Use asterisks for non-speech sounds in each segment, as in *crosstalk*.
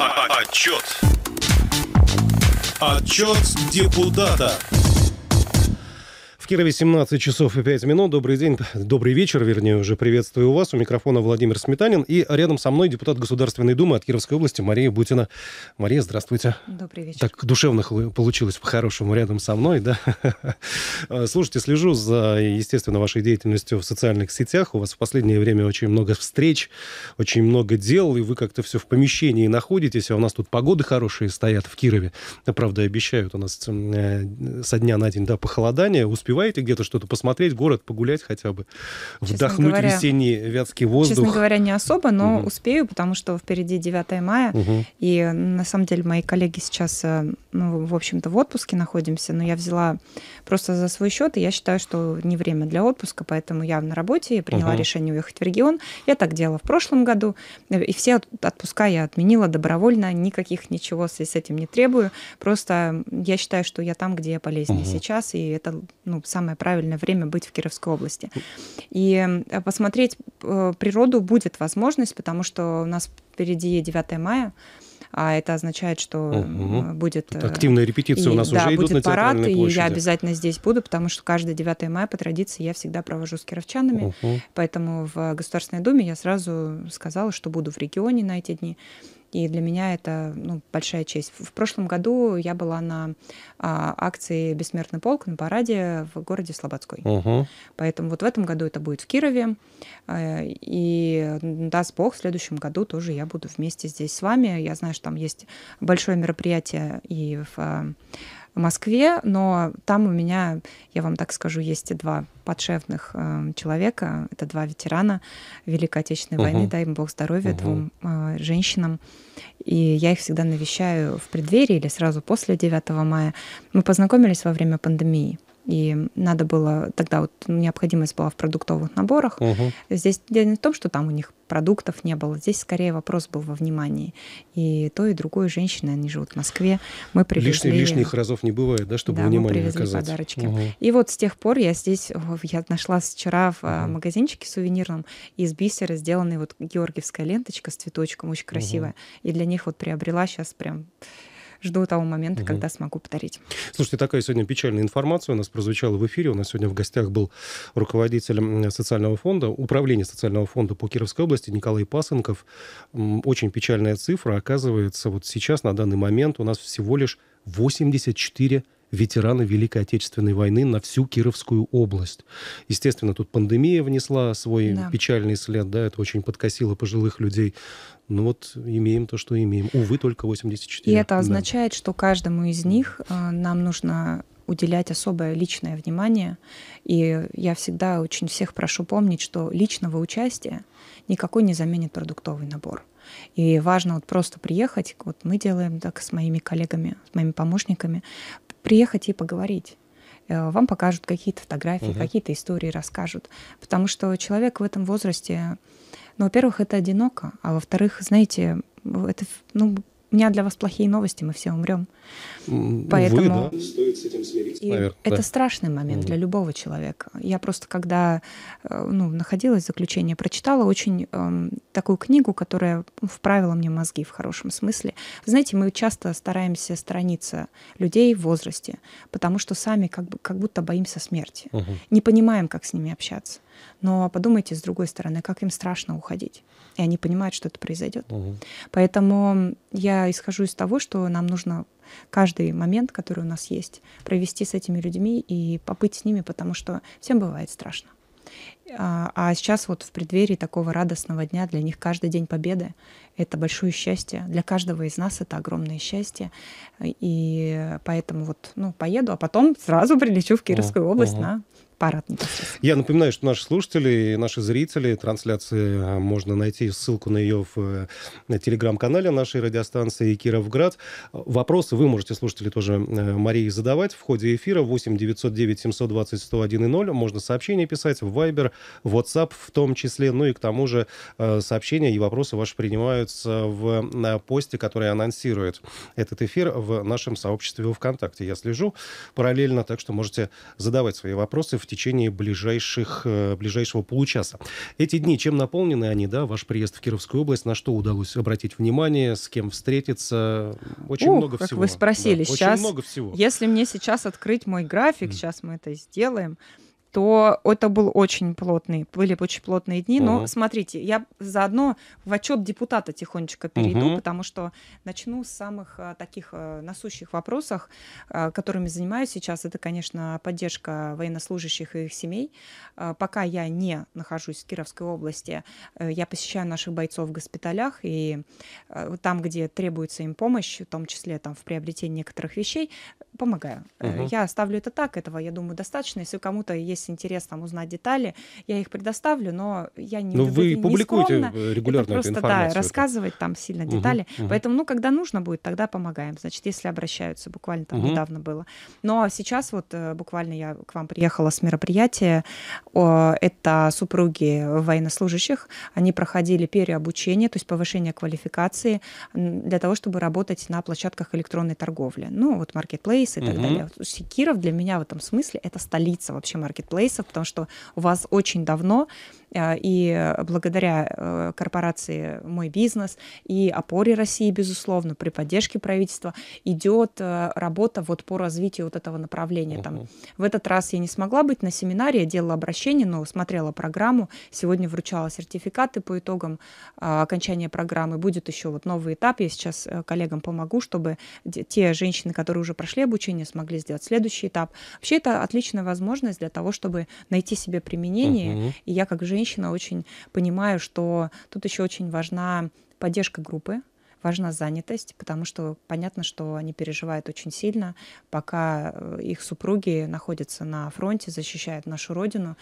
Отчет. Отчет депутата. Кирове 17 часов и 5 минут. Добрый день, добрый вечер, вернее, уже приветствую вас. У микрофона Владимир Сметанин. И рядом со мной депутат Государственной Думы от Кировской области Мария Бутина. Мария, здравствуйте. Добрый вечер. Так душевно получилось по-хорошему рядом со мной, да? *laughs* Слушайте, слежу за, естественно, вашей деятельностью в социальных сетях. У вас в последнее время очень много встреч, очень много дел, и вы как-то все в помещении находитесь. А у нас тут погоды хорошие стоят в Кирове. Правда, обещают у нас э, со дня на день, да, похолодания Успеваете успеваете где-то что-то посмотреть, город погулять хотя бы, честно вдохнуть говоря, весенний вятский воздух? Честно говоря, не особо, но угу. успею, потому что впереди 9 мая, угу. и на самом деле мои коллеги сейчас, э, ну, в общем-то, в отпуске находимся, но я взяла просто за свой счет, и я считаю, что не время для отпуска, поэтому я на работе, я приняла угу. решение уехать в регион. Я так делала в прошлом году, э, и все отпуска я отменила добровольно, никаких ничего с этим не требую, просто я считаю, что я там, где я полезнее угу. сейчас, и это, ну, самое правильное время быть в Кировской области. И э, посмотреть э, природу будет возможность, потому что у нас впереди 9 мая, а это означает, что угу. будет... Активная репетиция и, у нас да, уже идут будет на парад, площади. и я обязательно здесь буду, потому что каждое 9 мая по традиции я всегда провожу с кировчанами, угу. поэтому в Государственной Думе я сразу сказала, что буду в регионе на эти дни. И для меня это ну, большая честь. В прошлом году я была на а, акции «Бессмертный полк» на параде в городе Слободской. Угу. Поэтому вот в этом году это будет в Кирове. А, и даст Бог, в следующем году тоже я буду вместе здесь с вами. Я знаю, что там есть большое мероприятие и в а, Москве, но там у меня, я вам так скажу, есть и два подшефных э, человека, это два ветерана Великой Отечественной угу. войны, дай им Бог здоровья угу. двум э, женщинам. И я их всегда навещаю в преддверии или сразу после 9 мая. Мы познакомились во время пандемии и надо было тогда вот необходимость была в продуктовых наборах. Угу. Здесь дело не в том, что там у них продуктов не было, здесь скорее вопрос был во внимании. И то и другое женщины, они живут в Москве, мы привезли. Лишних, лишних разов не бывает, да, чтобы да, внимание мы привезли оказать. подарочки. Угу. И вот с тех пор я здесь, я нашла вчера в угу. магазинчике сувенирном из бисера сделанный вот георгиевская ленточка с цветочком, очень красивая. Угу. И для них вот приобрела сейчас прям жду того момента, угу. когда смогу подарить. Слушайте, такая сегодня печальная информация у нас прозвучала в эфире. У нас сегодня в гостях был руководитель социального фонда, управление социального фонда по Кировской области Николай Пасынков. Очень печальная цифра. Оказывается, вот сейчас, на данный момент, у нас всего лишь 84 ветераны Великой Отечественной войны на всю Кировскую область. Естественно, тут пандемия внесла свой да. печальный след, да, это очень подкосило пожилых людей. Ну вот имеем то, что имеем. Увы, только 84. И это означает, да. что каждому из них э, нам нужно уделять особое личное внимание. И я всегда очень всех прошу помнить, что личного участия никакой не заменит продуктовый набор. И важно вот просто приехать, вот мы делаем так с моими коллегами, с моими помощниками, приехать и поговорить э, вам покажут какие-то фотографии, угу. какие-то истории расскажут. Потому что человек в этом возрасте, ну, во-первых, это одиноко, а во-вторых, знаете, это, ну, у меня для вас плохие новости, мы все умрем. Увы, Поэтому да. стоит с этим смириться. Наверное, это да. страшный момент для любого человека. Я просто, когда э, ну, находилась в заключении, прочитала очень эм, такую книгу, которая вправила мне мозги в хорошем смысле. Знаете, мы часто стараемся сторониться людей в возрасте, потому что сами как, бы, как будто боимся смерти. mm Не понимаем, как с ними общаться. Но подумайте с другой стороны, как им страшно уходить. И они понимают, что это произойдет. Угу. Поэтому я исхожу из того, что нам нужно каждый момент, который у нас есть, провести с этими людьми и побыть с ними, потому что всем бывает страшно. А, а сейчас вот в преддверии такого радостного дня для них каждый день победы — это большое счастье. Для каждого из нас это огромное счастье. И поэтому вот, ну, поеду, а потом сразу прилечу в Кировскую О, область угу. на аппарат непосредственно. Я напоминаю, что наши слушатели и наши зрители трансляции э, можно найти ссылку на ее в э, телеграм-канале нашей радиостанции Кировград. Вопросы вы можете, слушатели, тоже э, Марии задавать в ходе эфира 8 909 720 101 0. Можно сообщения писать в Viber, в WhatsApp в том числе. Ну и к тому же сообщения и вопросы ваши принимаются в посте, который анонсирует этот эфир в нашем сообществе ВКонтакте. Я слежу параллельно, так что можете задавать свои вопросы в течение ближайших, э, ближайшего получаса. Эти дни, чем наполнены они, да, ваш приезд в Кировскую область, на что удалось обратить внимание, с кем встретиться, очень Ух, много как всего. вы спросили, да, сейчас, очень много всего. если мне сейчас открыть мой график, mm. сейчас мы это сделаем, то это был очень плотный, были очень плотные дни. Но угу. смотрите, я заодно в отчет депутата тихонечко перейду, угу. потому что начну с самых э, таких э, насущих вопросов, э, которыми занимаюсь сейчас. Это, конечно, поддержка военнослужащих и их семей. Пока я не нахожусь в Кировской области, я посещаю наших бойцов в госпиталях и там, где требуется им помощь, в том числе там в приобретении некоторых вещей, помогаю. Угу. Я оставлю это так, этого, я думаю, достаточно. Если кому-то есть интерес там узнать детали, я их предоставлю, но я не Но ну, вы не публикуете скромно. регулярно это просто, эту информацию. Да, рассказывать там сильно детали. Угу, Поэтому, ну, когда нужно будет, тогда помогаем. Значит, если обращаются, буквально там угу. недавно было. Но ну, а сейчас вот э, буквально я к вам приехала с мероприятия. Это супруги военнослужащих. Они проходили переобучение, то есть повышение квалификации для того, чтобы работать на площадках электронной торговли. Ну, вот Marketplace, маркетплейсы и так угу. далее. Секиров для меня в этом смысле это столица вообще маркетплейсов, потому что у вас очень давно а, и благодаря э, корпорации «Мой бизнес» и опоре России, безусловно, при поддержке правительства идет э, работа вот по развитию вот этого направления. Угу. Там, в этот раз я не смогла быть на семинаре, я делала обращение, но смотрела программу, сегодня вручала сертификаты по итогам а, окончания программы. Будет еще вот новый этап, я сейчас э, коллегам помогу, чтобы те женщины, которые уже прошли обучение, смогли сделать следующий этап. Вообще это отличная возможность для того, чтобы найти себе применение, угу. и я как женщина женщина очень понимаю, что тут еще очень важна поддержка группы, важна занятость, потому что понятно, что они переживают очень сильно, пока э, их супруги находятся на фронте, защищают нашу родину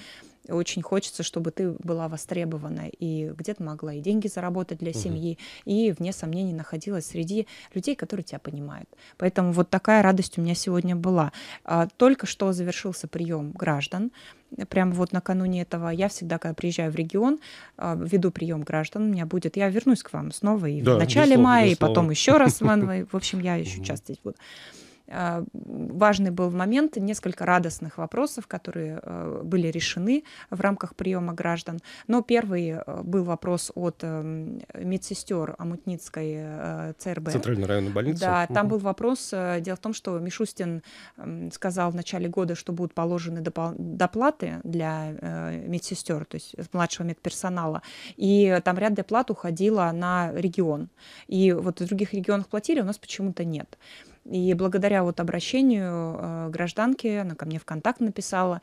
очень хочется, чтобы ты была востребована и где-то могла и деньги заработать для угу. семьи, и, вне сомнений, находилась среди людей, которые тебя понимают. Поэтому вот такая радость у меня сегодня была. А, только что завершился прием граждан прямо вот накануне этого. Я всегда, когда приезжаю в регион, а, веду прием граждан, у меня будет, я вернусь к вам снова и да, в начале безусловно, мая, и потом еще раз в *laughs* В общем, я еще часто здесь буду. А, важный был момент, несколько радостных вопросов, которые а, были решены в рамках приема граждан. Но первый а, был вопрос от эм, медсестер Амутницкой э, ЦРБ. Центральной районной больницы. Да, там был вопрос. Э, дело в том, что Мишустин сказал в начале года, что будут положены доплаты для э, медсестер, то есть младшего медперсонала. И там ряд доплат уходило на регион. И вот в других регионах платили, у нас почему-то нет. И благодаря вот обращению э, гражданки, она ко мне в контакт написала,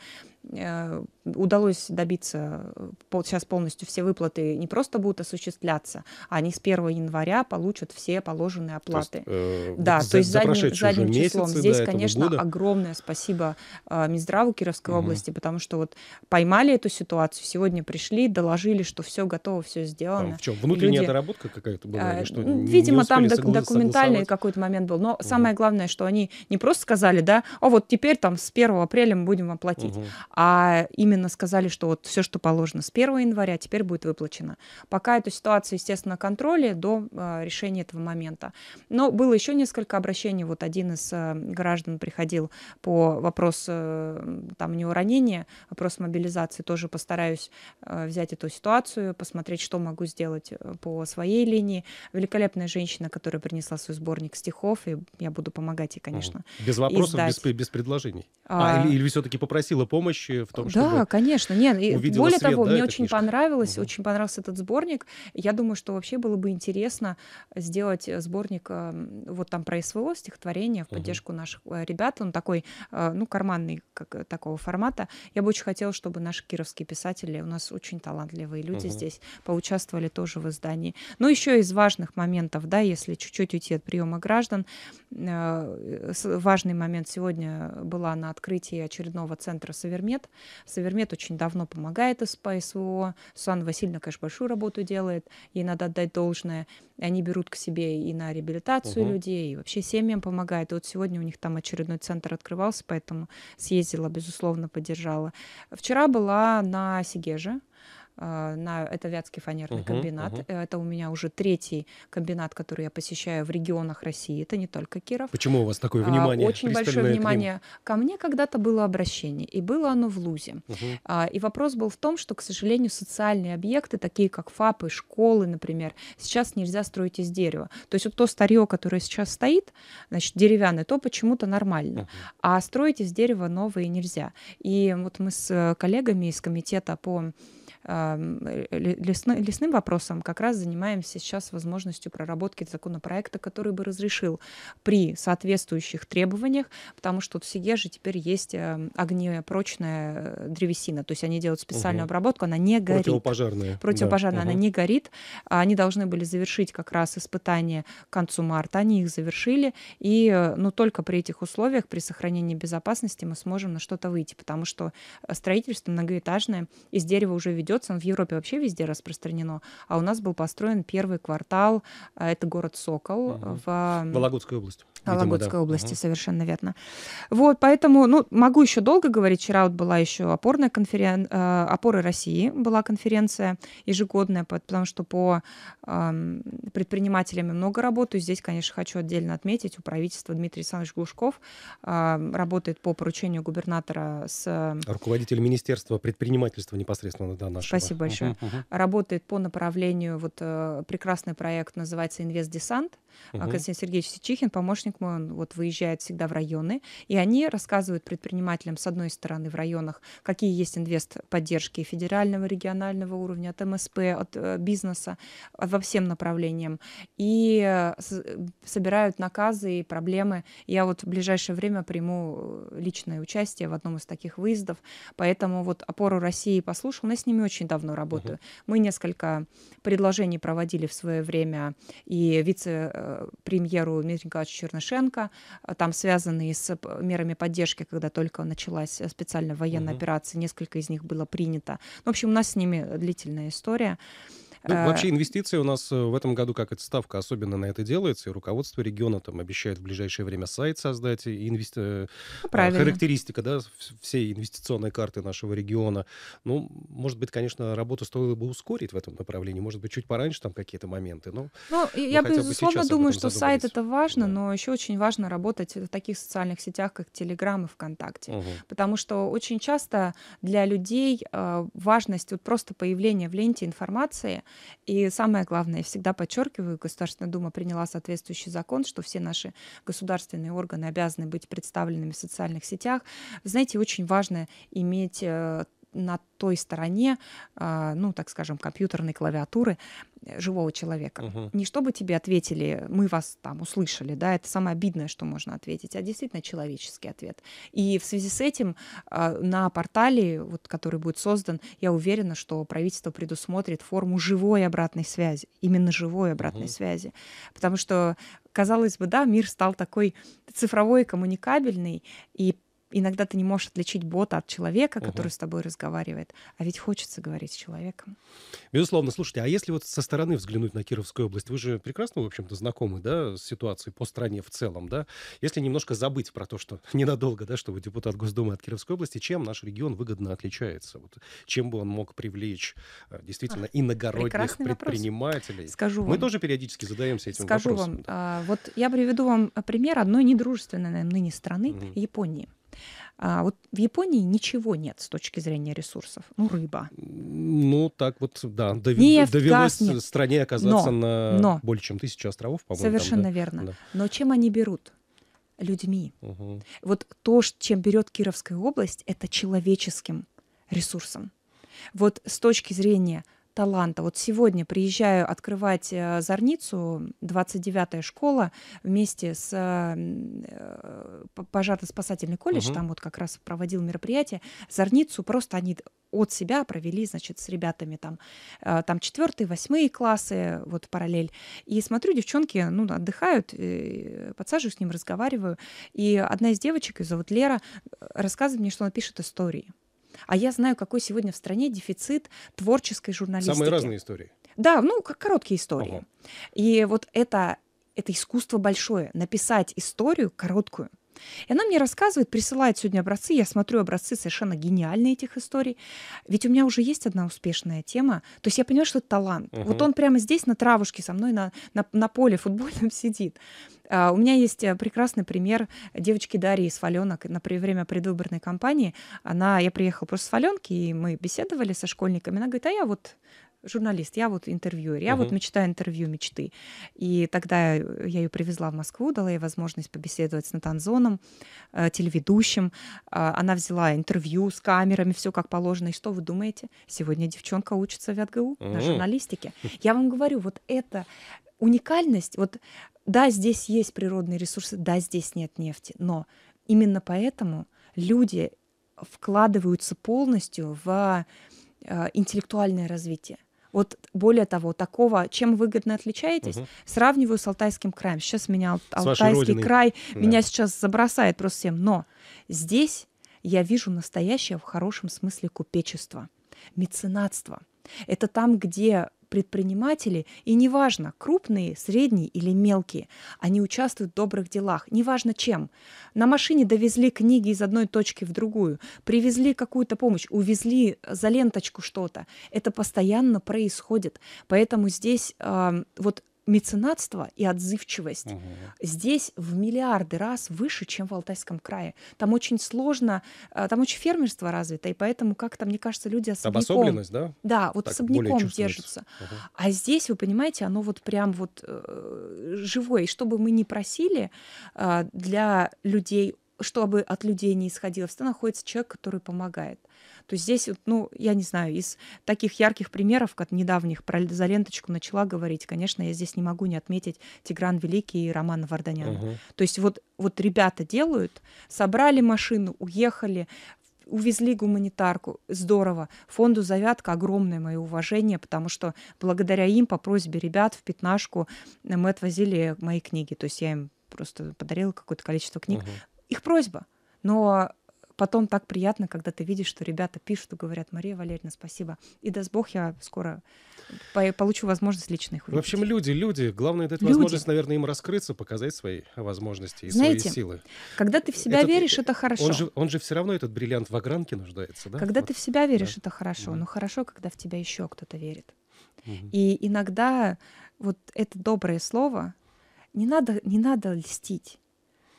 Э, удалось добиться, э, сейчас полностью все выплаты не просто будут осуществляться, а они с 1 января получат все положенные оплаты. То есть, э, да, за, то есть за задним, задним числом. Здесь, конечно, года. огромное спасибо э, Минздраву Кировской угу. области, потому что вот поймали эту ситуацию, сегодня пришли, доложили, что все готово, все а сделано. Там в чем? Внутренняя Люди... доработка какая-то была? Или э, что, Видимо, там док- документальный какой-то момент был. Но угу. самое главное, что они не просто сказали, да, а вот теперь там с 1 апреля мы будем оплатить, угу а именно сказали, что вот все, что положено с 1 января, теперь будет выплачено. Пока эту ситуацию, естественно, контроле до а, решения этого момента. Но было еще несколько обращений. Вот один из а, граждан приходил по вопросу, э, там у него ранение, вопрос мобилизации. Тоже постараюсь э, взять эту ситуацию, посмотреть, что могу сделать э, по своей линии. Великолепная женщина, которая принесла свой сборник стихов, и я буду помогать ей, конечно. Без вопросов, без, без предложений. А, а или, или все-таки попросила помощь помощи в том, чтобы Да, конечно. Нет, и более свет, того, да, мне очень книжка? понравилось, угу. очень понравился этот сборник. Я думаю, что вообще было бы интересно сделать э, сборник э, вот там про СВО стихотворения в поддержку угу. наших э, ребят. Он такой, ну, карманный как, такого формата. Я бы очень хотела, чтобы наши кировские писатели, у нас очень талантливые люди угу. здесь, поучаствовали тоже в издании. Но ну, еще из важных моментов, да, если чуть-чуть уйти от приема граждан, важный момент сегодня была на открытии очередного центра Совермен. Савермет. Савермет очень давно помогает по СВО. Сусанна Васильевна, конечно, большую работу делает, ей надо отдать должное. они берут к себе и на реабилитацию угу. людей, и вообще семьям помогает. И вот сегодня у них там очередной центр открывался, поэтому съездила, безусловно, поддержала. Вчера была на Сигеже, а, на это Вятский фанерный угу, комбинат. Угу. Это у меня уже третий комбинат, который я посещаю в регионах России. Это не только Киров. Почему у вас такое а, внимание? Очень большое внимание. К Ко мне когда-то было обращение, и было оно в ЛУЗе. Угу. И вопрос был в том, что, к сожалению, социальные объекты, такие как ФАПы, школы, например, сейчас нельзя строить из дерева. То есть вот то старье, которое сейчас стоит, значит, деревянное, то почему-то нормально. Угу. А строить из дерева новые нельзя. И вот мы с э, коллегами из комитета по лесной, лесным вопросом как раз занимаемся сейчас возможностью проработки законопроекта, который бы разрешил при соответствующих требованиях, потому что в Сигеже теперь есть эм, огнепрочная э, древесина, то есть они делают специальную угу. обработку, она не горит. Противопожарная. Противопожарная, да. она угу. не горит. А они должны были завершить как раз испытания к концу марта, они их завершили, и э, ну, только при этих условиях, при сохранении безопасности мы сможем на что-то выйти, потому что э, строительство многоэтажное из дерева уже ведет ведется, он в Европе вообще везде распространено, а у нас был построен первый квартал, а, это город Сокол угу. в... Вологодской области. Вологодской да. области, угу. совершенно верно. Вот, поэтому, ну, могу еще долго говорить, вчера вот была еще опорная конферен... Э, опоры России, была конференция ежегодная, потому что по предпринимателям много работаю, здесь, конечно, хочу отдельно отметить, у правительства Дмитрий Александрович Глушков работает по поручению губернатора с... Руководитель Министерства предпринимательства непосредственно, да, наш Спасибо, Спасибо большое. Uh-huh, uh-huh. Работает по направлению, вот э, прекрасный проект называется «Инвестдесант». Угу. Константин Сергеевич Сичихин, помощник мой, он вот выезжает всегда в районы, и они рассказывают предпринимателям, с одной стороны, в районах, какие есть инвест-поддержки федерального, регионального уровня, от МСП, от э, бизнеса, а, во всем направлениям, и э, собирают наказы и проблемы. Я вот в ближайшее время приму э, личное участие в одном из таких выездов, поэтому вот «Опору России» послушал, но я с ними очень давно работаю. Угу. Мы несколько предложений проводили в свое время, и вице премьеру Дмитрия Николаевича Чернышенко, там связанные с мерами поддержки, когда только началась э, специальная военная угу. операция, несколько из них было принято. В общем, у нас с ними длительная история. Ну, а, вообще инвестиции у нас э, в этом году, как эта ставка особенно на это делается, и руководство региона там обещает в ближайшее время сайт создать, и инвести... Э, ну, а, характеристика да, всей инвестиционной карты нашего региона. Ну, может быть, конечно, работу стоило бы ускорить в этом направлении, может быть, чуть пораньше там какие-то моменты. Но, ну, я, безусловно, бы думаю, что сайт — это важно, да. но еще очень важно работать в таких социальных сетях, как Телеграм и ВКонтакте, угу. потому что очень часто для людей э, важность вот просто появления в ленте информации — и самое главное, я всегда подчеркиваю, Государственная Дума приняла соответствующий закон, что все наши государственные органы обязаны быть представленными в социальных сетях. Знаете, очень важно иметь э, на той стороне, а, ну, так скажем, компьютерной клавиатуры э, живого человека. Угу. Не чтобы тебе ответили, мы вас там услышали, да, это самое обидное, что можно ответить, а действительно человеческий ответ. И в связи с этим а, на портале, вот, который будет создан, я уверена, что правительство предусмотрит форму живой обратной связи, именно живой обратной угу. связи. Потому что казалось бы, да, мир стал такой цифровой, коммуникабельный, и иногда ты не можешь отличить бота от человека, который угу. с тобой разговаривает, а ведь хочется говорить с человеком. Безусловно, слушайте, а если вот со стороны взглянуть на Кировскую область, вы же прекрасно, в общем-то, знакомы, да, с ситуацией по стране в целом, да? Если немножко забыть про то, что *laughs* ненадолго, да, что вы депутат Госдумы от Кировской области, чем наш регион выгодно отличается? Вот чем бы он мог привлечь э, действительно а, иногородних предпринимателей? Вопрос. Скажу Мы тоже периодически задаемся этим Скажу вопросом. Скажу вам, а, вот я приведу вам э, пример одной недружественной ныне страны, mm Японии. А вот в Японии ничего нет с точки зрения ресурсов. Ну, рыба. Ну, так вот, да, дов... Нефть, довелось газ, стране оказаться но, на но. более чем тысячу островов, по-моему. Совершенно там, да? верно. Да. Но чем они берут? Людьми. Угу. Вот то, чем берет Кировская область, это человеческим ресурсом. Вот с точки зрения таланта. Вот сегодня приезжаю открывать э, Зорницу, 29-я школа, вместе с э, э, пожарно-спасательный колледж, угу. там вот как раз проводил мероприятие. Зорницу просто они от себя провели, значит, с ребятами там, там 4 восьмые классы, вот параллель. И смотрю, девчонки, ну, отдыхают, подсаживаюсь с ним, разговариваю. И одна из девочек, ее зовут Лера, рассказывает мне, что она пишет истории. А я знаю, какой сегодня в стране дефицит творческой журналистики. Самые разные истории. Да, ну, как короткие истории. Ого. И вот это, это искусство большое, написать историю короткую. И она мне рассказывает, присылает сегодня образцы. Я смотрю образцы совершенно гениальные этих историй. Ведь у меня уже есть одна успешная тема. То есть я понимаю, что это талант. Угу. Вот он прямо здесь на травушке со мной на, на, на поле футбольном *laughs* сидит. Uh, у меня есть э, прекрасный пример девочки Дарьи из Фаленок. На время предвыборной кампании она, я приехала просто с Фаленки, и мы беседовали со школьниками. Она говорит, а я вот журналист, я вот интервьюер, я угу. вот мечтаю интервью мечты. И тогда э, я ее привезла в Москву, дала ей возможность побеседовать с Натанзоном, э, телеведущим. Э, она взяла интервью с камерами, все как положено. И что вы думаете? Сегодня девчонка учится в ВятГУ угу. на журналистике. Я вам говорю, вот это уникальность, вот да, здесь есть природные ресурсы, да, здесь нет нефти, но именно поэтому люди вкладываются полностью в э, интеллектуальное развитие. Вот более того, такого, чем выгодно отличаетесь, угу. сравниваю с Алтайским краем. Сейчас меня с Алтайский край, да. меня сейчас забросает просто всем. Но здесь я вижу настоящее в хорошем смысле купечество, меценатство. Это там, где предприниматели, и неважно, крупные, средние или мелкие, они участвуют в добрых делах, неважно чем. На машине довезли книги из одной точки в другую, привезли какую-то помощь, увезли за ленточку что-то. Это постоянно происходит. Поэтому здесь э, вот меценатство и отзывчивость угу. здесь в миллиарды раз выше, чем в Алтайском крае. Там очень сложно, э, там очень фермерство развито, и поэтому как-то, мне кажется, люди особняком... Обособленность, да? Да, вот так особняком держатся. Угу. А здесь, вы понимаете, оно вот прям вот э, живое. И что бы мы ни просили э, для людей, чтобы от людей не исходило, всегда находится человек, который помогает. То здесь, ну, я не знаю, из таких ярких примеров, как недавних, про «За ленточку» начала говорить, конечно, я здесь не могу не отметить Тигран Великий и Романа Варданяна. Угу. То есть вот, вот ребята делают, собрали машину, уехали, увезли гуманитарку, здорово. Фонду «Завятка» огромное мое уважение, потому что благодаря им по просьбе ребят в пятнашку э, мы отвозили мои книги. То есть я им просто подарила какое-то количество книг. Угу. Их просьба. Но потом так приятно, когда ты видишь, что ребята пишут и говорят, Мария Валерьевна, спасибо. И даст Бог, я скоро по- получу возможность лично их увидеть. В общем, люди, люди. Главное дать люди. возможность, наверное, им раскрыться, показать свои возможности и Знаете, свои силы. когда ты в себя этот, веришь, это хорошо. Он же, он же все равно этот бриллиант в огранке нуждается, да? Когда вот. ты в себя веришь, да. это хорошо. Да. Но хорошо, когда в тебя еще кто-то верит. Угу. И иногда вот это доброе слово, не надо, не надо льстить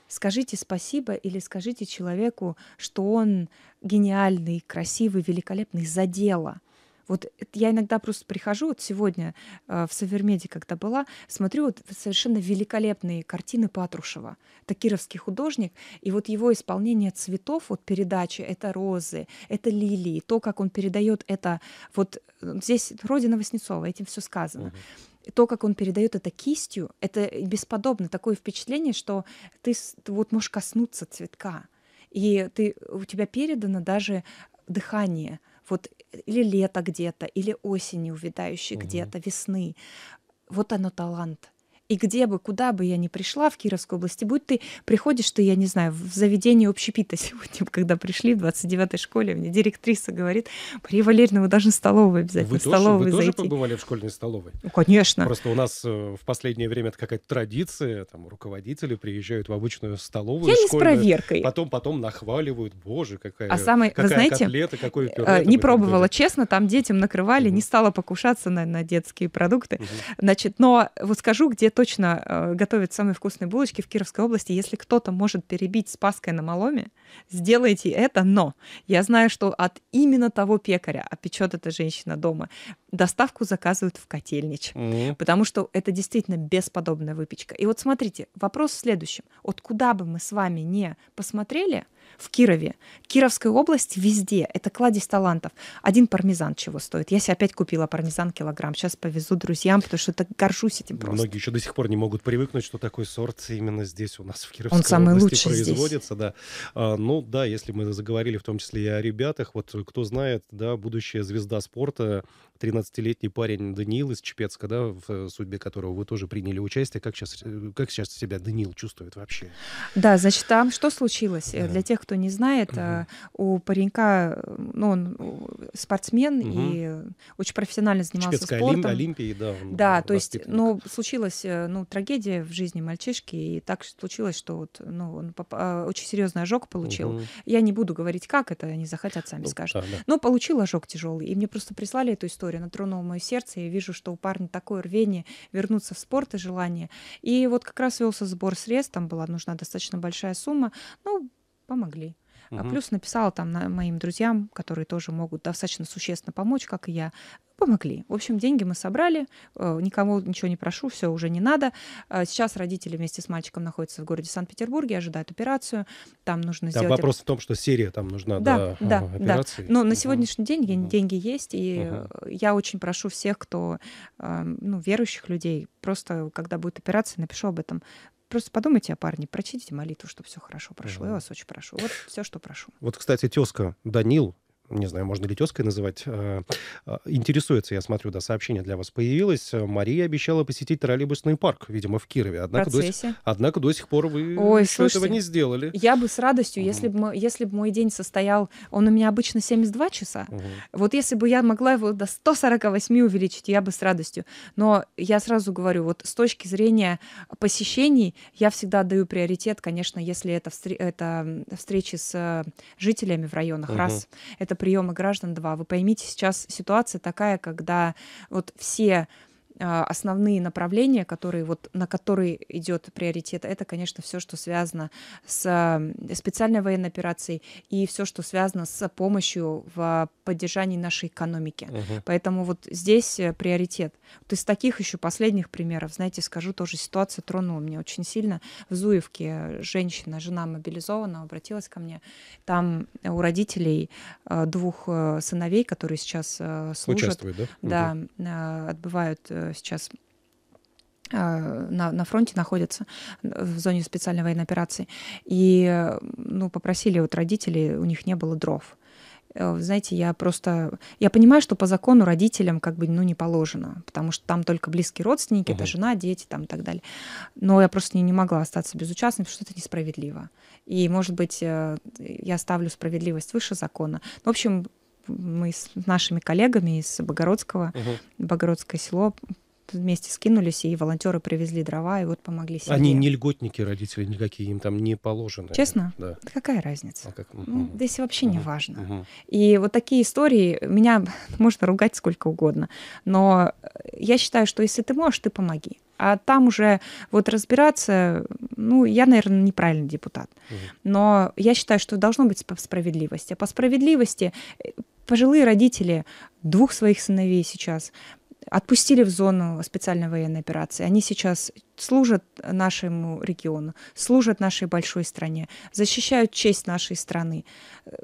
Скажите спасибо или скажите человеку, что он гениальный, красивый, великолепный за дело, вот я иногда просто прихожу, вот сегодня э, в Савермеде, когда была, смотрю вот совершенно великолепные картины Патрушева. Это кировский художник, и вот его исполнение цветов, вот передачи, это розы, это лилии, то, как он передает это, вот э, здесь родина Васнецова, этим все сказано. Угу то, как он передает это кистью, это бесподобно. Такое впечатление, что ты вот можешь коснуться цветка, и ты, у тебя передано даже дыхание. Вот или лето где-то, или осени увядающей угу. где-то, весны. Вот оно талант. И где бы, куда бы я ни пришла в Кировской области, будь ты приходишь, ты, я не знаю, в заведение общепита *laughs* сегодня, когда пришли в 29-й школе, мне директриса говорит, Мария Валерьевна, вы должны в столовую обязательно, вы столовую тоже, вы зайти. тоже побывали в школьной столовой? Ну, конечно. Просто у нас э, в последнее время это какая-то традиция, там, руководители приезжают в обычную столовую. Я школьную, не с проверкой. Потом, потом нахваливают, боже, какая, а самый, какая вы знаете, котлета, какой э, пюре. Не пробовала, честно, там детям накрывали, угу. не стала покушаться на, на детские продукты. Угу. Значит, но вот скажу, где точно э, готовят самые вкусные булочки в Кировской области. Если кто-то может перебить с Паской на Маломе, сделайте это, но я знаю, что от именно того пекаря, а печет эта женщина дома, доставку заказывают в котельнич, mm-hmm. потому что это действительно бесподобная выпечка. И вот смотрите, вопрос в следующем. Вот куда бы мы с вами не посмотрели, в Кирове. Кировская область везде. Это кладезь талантов. Один пармезан чего стоит. Я себе опять купила пармезан килограмм. Сейчас повезу друзьям, потому что это горжусь этим просто. Многие еще до сих пор не могут привыкнуть, что такой сорт именно здесь у нас в Кировской Он самый области лучший производится. Здесь. Да. А, ну да, если мы заговорили в том числе и о ребятах, вот кто знает, да, будущая звезда спорта 13-летний парень Даниил из Чепецка, да, в э, судьбе которого вы тоже приняли участие. Как сейчас, э, как сейчас себя Даниил чувствует вообще? Да, значит, там что случилось? Да. Э, для тех, кто не знает, угу. у паренька, ну, он спортсмен угу. и очень профессионально занимался Чепецкая спортом. Олимпии, да. да, то есть, ну, случилась, ну, трагедия в жизни мальчишки, и так случилось, что вот, ну, он очень серьезный ожог получил. Угу. Я не буду говорить, как это, они захотят, сами ну, скажут. Да, да. Но получил ожог тяжелый, и мне просто прислали эту историю история, она тронула мое сердце, я вижу, что у парня такое рвение вернуться в спорт и желание. И вот как раз велся сбор средств, там была нужна достаточно большая сумма, ну, помогли. Угу. Плюс написала там на, моим друзьям, которые тоже могут достаточно существенно помочь, как и я, помогли. В общем, деньги мы собрали, э, никому ничего не прошу, все уже не надо. Э, сейчас родители вместе с мальчиком находятся в городе Санкт-Петербурге, ожидают операцию. Там нужно там сделать... вопрос в том, что серия там нужна да, да, а, да, операции. Да. Но на сегодняшний день угу. деньги есть, и угу. я очень прошу всех, кто, эм, ну, верующих людей, просто когда будет операция, напишу об этом. Просто подумайте о парне, прочитайте молитву, чтобы все хорошо прошло. Я вас очень прошу. Вот все, что прошу. Вот, кстати, тезка Данил не знаю, можно ли тезкой называть, а, а, интересуется, я смотрю, да, сообщение для вас появилось. Мария обещала посетить троллейбусный парк, видимо, в Кирове. Однако, до сих, однако до сих пор вы Ой, слушайте, этого не сделали. Я бы с радостью, угу. если, бы, если бы мой день состоял, он у меня обычно 72 часа, угу. вот если бы я могла его до 148 увеличить, я бы с радостью. Но я сразу говорю, вот с точки зрения посещений, я всегда даю приоритет, конечно, если это, встр это встречи с э, жителями в районах, угу. раз, это приема граждан 2. Вы поймите, сейчас ситуация такая, когда вот все а, основные направления, которые вот, на которые идет приоритет, это, конечно, все, что связано с специальной военной операцией и все, что связано с помощью в поддержании нашей экономики. Угу. Поэтому вот здесь э, приоритет. Вот из таких еще последних примеров, знаете, скажу, тоже ситуация тронула меня очень сильно. В Зуевке женщина, жена мобилизована, обратилась ко мне. Там у родителей э, двух э, сыновей, которые сейчас служат, Участвуют, да? Да, угу. отбывают Э, сейчас э, на, на фронте находятся в зоне специальной военной операции. И э, ну, попросили вот родителей, у них не было дров знаете, я просто... Я понимаю, что по закону родителям как бы, ну, не положено, потому что там только близкие родственники, угу. это жена, дети там и так далее. Но я просто не, не могла остаться безучастной, потому что это несправедливо. И, может быть, я ставлю справедливость выше закона. В общем, мы с нашими коллегами из Богородского, угу. Богородское село вместе скинулись, и волонтеры привезли дрова, и вот помогли себе. Они не льготники, родители никакие, им там не положено. Честно? Да. да какая разница? А как? ну, здесь вообще угу. не важно. Угу. И вот такие истории, меня *laughs* можно ругать сколько угодно, но э, я считаю, что если ты можешь, ты помоги. А там уже вот разбираться, ну, я, наверное, неправильный депутат. Угу. Но я считаю, что должно быть справедливость. А по справедливости э, пожилые родители двух своих сыновей сейчас отпустили в зону специальной военной операции. Они сейчас служат нашему региону, служат нашей большой стране, защищают честь нашей страны,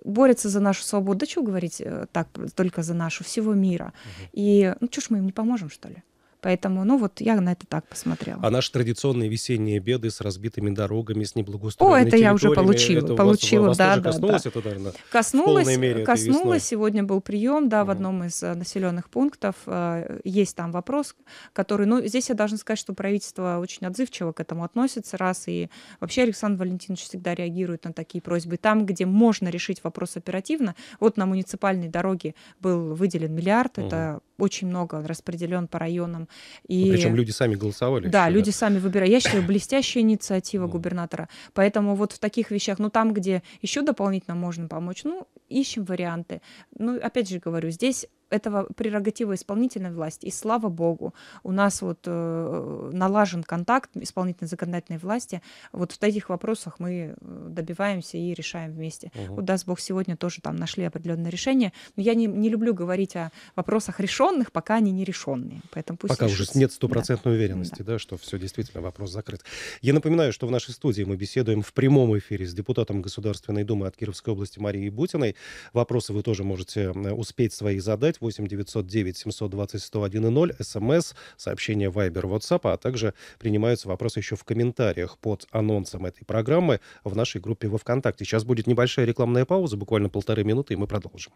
борются за нашу свободу. Да что говорить э, так, только за нашу, всего мира. Угу. И ну что ж мы им не поможем, что ли? Поэтому, ну вот я на это так посмотрела. А наши традиционные весенние беды с разбитыми дорогами, с неблагоустроенными О, это я уже получила, это получила, вас, у вас да, тоже да, коснулось да. это, наверное, коснулось, мере коснулось. Сегодня был прием, да, mm в одном из э, населенных пунктов. Э, есть там вопрос, который, ну здесь я должна сказать, что правительство очень отзывчиво к этому относится, раз и вообще Александр Валентинович всегда реагирует на такие просьбы. Там, где можно решить вопрос оперативно, вот на муниципальной дороге был выделен миллиард, mm это очень много, распределен по районам. Ну, И... Причем люди сами голосовали. Да, еще, люди да? сами выбирают Я считаю, блестящая инициатива ну. губернатора. Поэтому вот в таких вещах, ну там, где еще дополнительно можно помочь, ну, ищем варианты. Ну, опять же говорю, здесь этого прерогатива исполнительной власти. И слава богу, у нас вот э, налажен контакт исполнительной законодательной власти. Вот в таких вопросах мы э, добиваемся и решаем вместе. Угу. Вот даст Бог сегодня тоже там нашли определенное решение. Но я не, не люблю говорить о вопросах решенных, пока они не решенные. Поэтому пусть пока решится. уже нет стопроцентной да. уверенности, да. да, что все действительно вопрос закрыт. Я напоминаю, что в нашей студии мы беседуем в прямом эфире с депутатом Государственной Думы от Кировской области Марией Бутиной. Вопросы вы тоже можете э, успеть свои задать 8 909 720 101 смс, сообщения Viber, WhatsApp, а также принимаются вопросы еще в комментариях под анонсом этой программы в нашей группе во ВКонтакте. Сейчас будет небольшая рекламная пауза, буквально полторы минуты, и мы продолжим.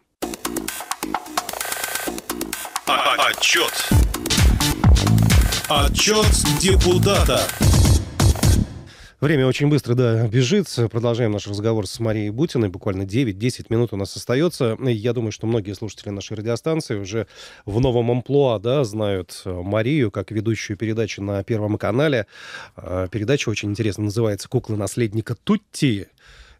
А-, а-, отчет. Отчет депутата. Время очень быстро, да, бежит. Продолжаем наш разговор с Марией Бутиной. Буквально 9-10 минут у нас остается. Я думаю, что многие слушатели нашей радиостанции уже в новом амплуа, да, знают э, Марию как ведущую передачи на Первом канале. Э, передача очень интересная, называется «Куклы наследника Тутти»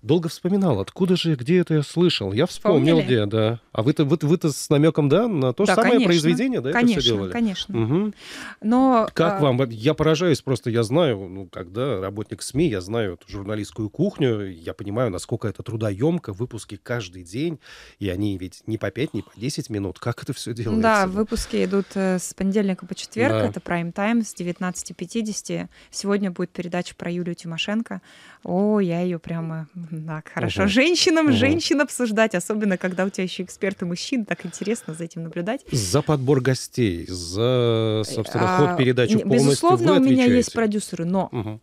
долго вспоминал, откуда же, где это я слышал. Я вспомнил, Вспомнили? где, да. А вы-то вы вы с намеком, да, на то да, самое конечно. произведение, да, конечно, это все делали? Конечно, угу. Но... Как а... вам? Я поражаюсь просто, я знаю, ну, когда работник СМИ, я знаю эту журналистскую кухню, я понимаю, насколько это трудоемко, выпуски каждый день, и они ведь не по 5, не по 10 минут. Как это все делается? Да, выпуски идут э, с понедельника по четверг, да. это прайм-тайм с 19.50. Сегодня будет передача про Юлию Тимошенко. О, я ее прямо так, хорошо. Угу. Женщинам угу. женщин обсуждать, особенно когда у тебя еще эксперты мужчин, так интересно за этим наблюдать. За подбор гостей, за, собственно, а, ход передачи а, полностью Безусловно, у меня есть продюсеры, но угу.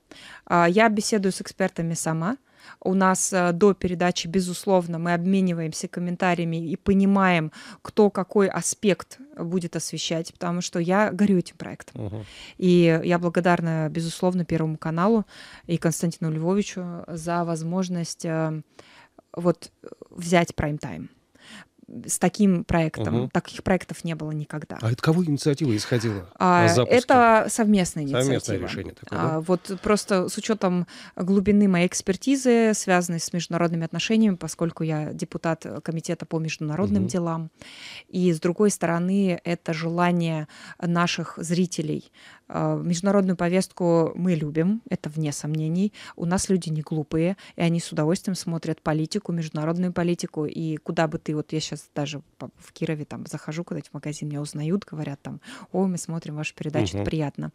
я беседую с экспертами сама у нас э, до передачи, безусловно, мы обмениваемся комментариями и понимаем, кто какой аспект будет освещать, потому что я горю этим проектом. Угу. И я благодарна, безусловно, Первому каналу и Константину Львовичу за возможность э, вот э, взять прайм-тайм с таким проектом. Угу. Таких проектов не было никогда. А от кого инициатива исходила? А, это совместная инициатива. Совместное решение такое, а, да? а, Вот просто с учетом глубины моей экспертизы, связанной с международными отношениями, поскольку я депутат комитета по международным угу. делам, и с другой стороны это желание наших зрителей а, международную повестку мы любим, это вне сомнений. У нас люди не глупые, и они с удовольствием смотрят политику, международную политику. И куда бы ты, вот я сейчас даже в Кирове там захожу куда-нибудь в магазин, меня узнают, говорят там, о, мы смотрим вашу передачу, угу. это приятно.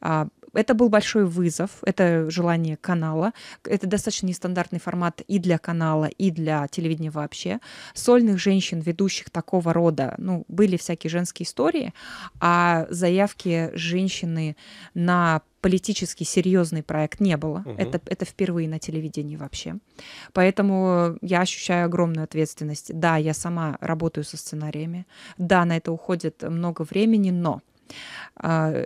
А, это был большой вызов, это желание канала. Это достаточно нестандартный формат и для канала, и для телевидения вообще. Сольных женщин, ведущих такого рода, ну, были всякие женские истории, а заявки женщины на политически серьезный проект не было. Угу. Это, это впервые на телевидении вообще. Поэтому я ощущаю огромную ответственность. Да, я сама работаю со сценариями. Да, на это уходит много времени, но а,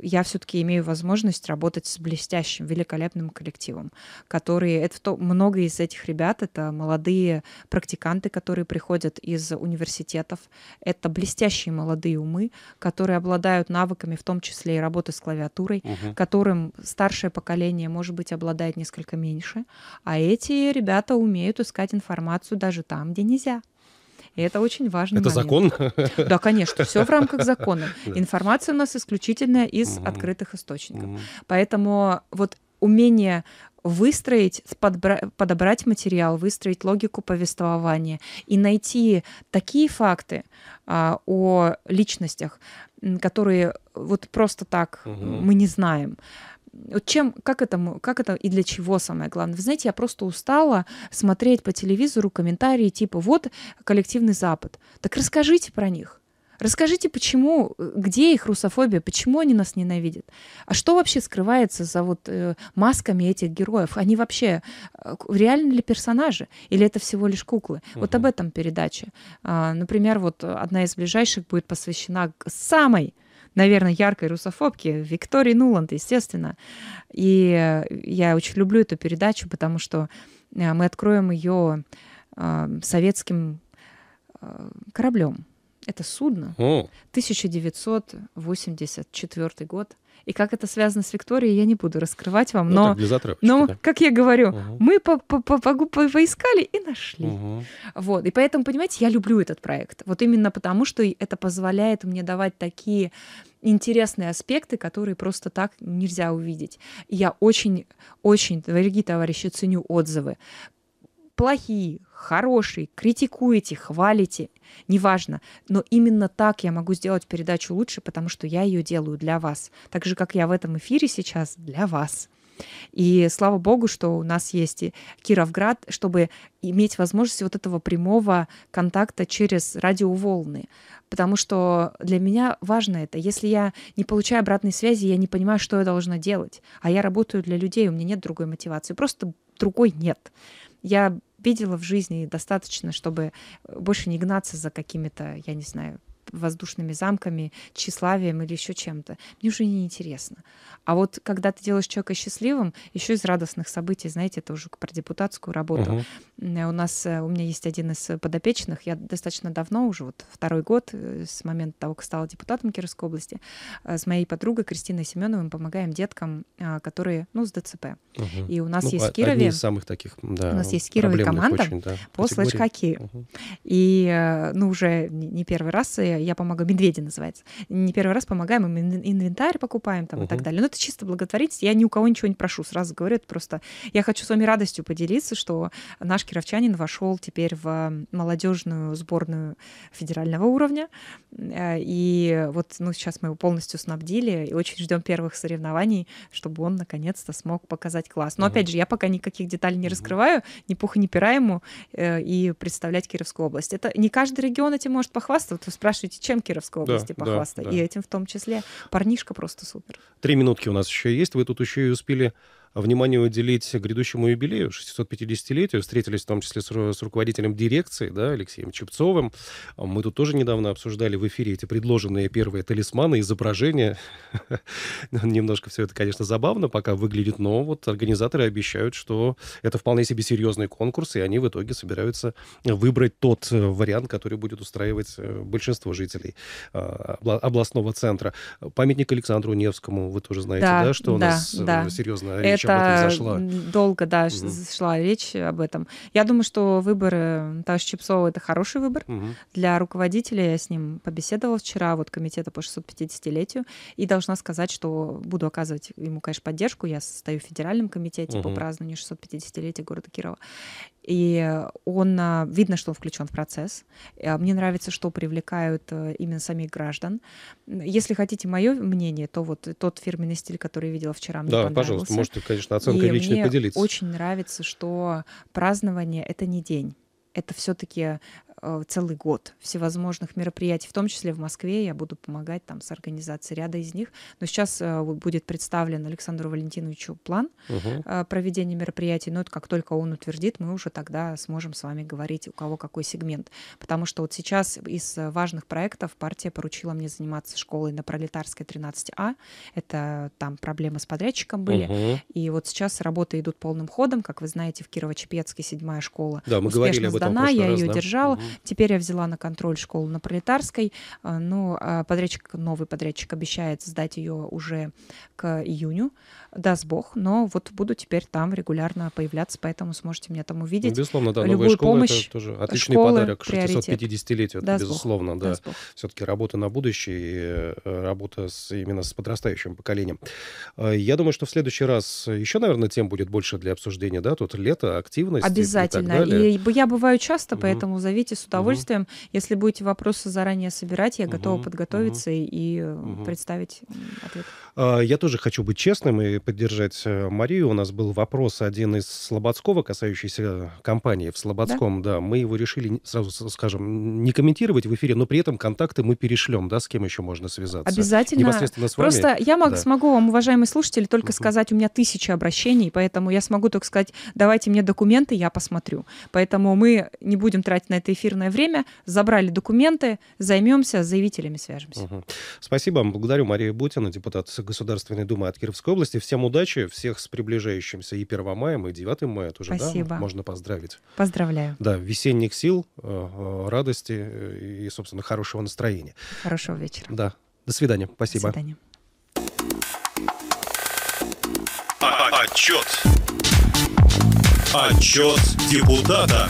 я все-таки имею возможность работать с блестящим, великолепным коллективом, которые это то, много из этих ребят это молодые практиканты, которые приходят из университетов, это блестящие молодые умы, которые обладают навыками, в том числе и работы с клавиатурой, угу. которым старшее поколение, может быть, обладает несколько меньше, а эти ребята умеют искать информацию даже там, где нельзя. И это очень важно. Это момент. закон? *laughs* Да, конечно, все в рамках *laughs* закона. Информация у нас исключительная из угу. открытых источников. Угу. Поэтому вот умение выстроить, подбра- подобрать материал, выстроить логику повествования и найти такие факты а, о личностях, которые вот просто так угу. мы не знаем вот чем, как это, как это и для чего самое главное? Вы знаете, я просто устала смотреть по телевизору комментарии типа «Вот коллективный Запад». Так расскажите про них. Расскажите, почему, э, где их русофобия, почему они нас ненавидят? А что вообще скрывается за вот э, масками этих героев? Они вообще э, реально ли персонажи или это всего лишь куклы? Угу. Вот об этом передача. А, например, вот одна из ближайших будет посвящена самой наверное, яркой русофобки Виктории Нуланд, естественно. И э, я очень люблю эту передачу, потому что э, мы откроем ее э, советским кораблем. Это судно. О. 1984 год. И как это связано с Викторией, я не буду раскрывать вам. Ну, но, так, затрапки, но ну, да. как я говорю, угу. мы по -по -по поискали и нашли. Угу. Вот. И поэтому, понимаете, я люблю этот проект. Вот именно потому, что это позволяет мне давать такие интересные аспекты, которые просто так нельзя увидеть. я очень, очень, дорогие товарищи, ценю отзывы плохие, хорошие, критикуете, хвалите, неважно. Но именно так я могу сделать передачу лучше, потому что я ее делаю для вас. Так же, как я в этом эфире сейчас для вас. И слава богу, что у нас есть и Кировград, чтобы иметь возможность вот этого прямого контакта через радиоволны. Потому что для меня важно это. Если я не получаю обратной связи, я не понимаю, что я должна делать. А я работаю для людей, у меня нет другой мотивации. Просто другой нет. Я видела в жизни достаточно, чтобы э, больше не гнаться за какими-то, я не знаю, воздушными замками, тщеславием или еще чем-то. Мне уже не интересно. А вот когда ты делаешь человека счастливым, еще из радостных событий, знаете, это уже про депутатскую работу. uh У нас, э, у меня есть один из подопечных, я достаточно давно, уже вот второй год, э, с момента того, как стала депутатом Кировской области, с моей подругой Кристиной Семеновой помогаем деткам, которые, ну, с ДЦП. uh И у нас ну, есть в а, Кирове... из самых таких, да, У нас есть в Кирове команда очень, да, по слэш-хоккею. uh И, ну, уже не первый раз я я помогаю, медведи называется. Не первый раз помогаем, им инвентарь покупаем там угу. и так далее. Но это чисто благотворительность, я ни у кого ничего не прошу, сразу говорю, это просто я хочу с вами радостью поделиться, что наш кировчанин вошел теперь в молодежную сборную федерального уровня, э, и вот ну, сейчас мы его полностью снабдили, и очень ждем первых соревнований, чтобы он наконец-то смог показать класс. Но угу. опять же, я пока никаких деталей не раскрываю, ни пуха, ни пера ему, э, и представлять Кировскую область. Это не каждый регион этим может похвастаться, вы спрашиваете, лучше, чем Кировской области да, похваста. Да, да. И этим в том числе. Парнишка просто супер. Три минутки у нас еще есть. Вы тут еще и успели внимание уделить грядущему юбилею, 650-летию. Встретились в том числе с, с руководителем дирекции, да, Алексеем Чепцовым. Мы тут тоже недавно обсуждали в эфире эти предложенные первые талисманы, изображения. *laughs* Ну, немножко все это, конечно, забавно пока выглядит, но вот организаторы обещают, что это вполне себе серьезный конкурс, и они в итоге собираются выбрать тот э, вариант, который будет устраивать э, большинство жителей э, областного центра. Памятник Александру Невскому, вы тоже знаете, да, да что да, у нас да. серьезно это это долго, да, угу. шла речь об этом. Я думаю, что выбор Наташи Чепсова — это хороший выбор угу. для руководителя. Я с ним побеседовала вчера, вот комитета по 650-летию, и должна сказать, что буду оказывать ему, конечно, поддержку. Я состою в федеральном комитете угу. по празднованию 650-летия города Кирова. И он, а, видно, что он включен в процесс. Э, мне нравится, что привлекают э, именно самих граждан. Если хотите мое мнение, то вот тот фирменный стиль, который я видела вчера, мне Да, пожалуйста, можете, конечно, оценкой лично личной мне поделиться. очень нравится, что празднование — это не день это все-таки Э, целый год всевозможных мероприятий, в том числе в Москве. Я буду помогать там с организацией ряда из них. Но сейчас э, будет представлен Александру Валентиновичу план угу. проведения мероприятий. Но это как только он утвердит, мы уже тогда сможем с вами говорить, у кого какой сегмент. Потому что вот сейчас из важных проектов партия поручила мне заниматься школой на Пролетарской 13А. Это там проблемы с подрядчиком были. Угу. И вот сейчас работы идут полным ходом. Как вы знаете, в Кирово-Чепецке седьмая школа да, мы успешно говорили об этом сдана. Я раз, ее да? держала. Угу. Теперь я взяла на контроль школу на Пролетарской. А, ну, а подрядчик, новый подрядчик обещает сдать ее уже к июню даст Бог, но вот буду теперь там регулярно появляться, поэтому сможете меня там увидеть. Безусловно, да, Любую новая школа помощь, э, это тоже отличный школы, подарок 650-летию, даст безусловно, Бог, да. Все-таки работа на будущее и э, работа с, именно с подрастающим поколением. Э, я думаю, что в следующий раз еще, наверное, тем будет больше для обсуждения, да, тут лето, активность Обязательно. И, так далее. и я бываю часто, поэтому mm зовите с удовольствием. mm Если будете вопросы заранее собирать, я mm-hmm. готова подготовиться mm и mm представить ответ. А, я тоже хочу быть честным и поддержать э, Марию. У нас был вопрос один из Слободского, касающийся компании в Слободском. Да, да мы его решили, сразу скажем, не комментировать в эфире, но при этом контакты мы перешлем, да, с кем еще можно связаться. Обязательно. Непосредственно с вами. Просто я мог, да. смогу вам, уважаемые слушатели, только сказать, у меня тысячи обращений, поэтому я смогу только сказать, давайте мне документы, я посмотрю. Поэтому мы не будем тратить на это эфирное время, забрали документы, займемся, с заявителями свяжемся. Угу. Спасибо, благодарю Марию Бутину, депутат Государственной Думы от Кировской области. Всем удачи, всех с приближающимся и 1 мая, и 9 мая тоже, Спасибо. да? Можно поздравить. Поздравляю. Да, весенних сил, э, э, радости э, и, собственно, хорошего настроения. Хорошего вечера. Да. До свидания. Спасибо. До свидания. Отчет. Отчет депутата.